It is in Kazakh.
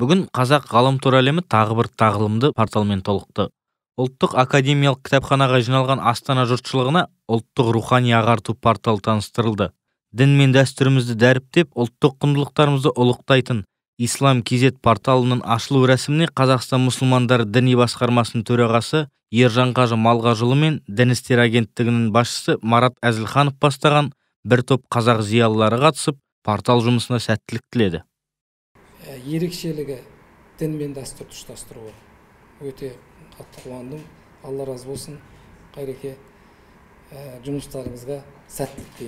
бүгін қазақ ғаламтор әлемі тағы бір тағылымды порталмен толықты ұлттық академиялық кітапханаға жиналған астана жұртшылығына ұлттық рухани ағарту порталы таныстырылды дін мен дәстүрімізді дәріптеп ұлттық құндылықтарымызды ұлықтайтын ислам кз порталының ашылу рәсіміне қазақстан мұсылмандары діни басқармасының төрағасы ержан қажы малғажыұлы мен дін істері агенттігінің басшысы марат әзілханов бастаған бір топ қазақ зиялылары қатысып портал жұмысына сәттілік тіледі ерекшелігі дін мен дәстүрді ұштастыруы өте қатты қуандым алла разы болсын қайреке э, жұмыстарыңызға сәттілік тілеймін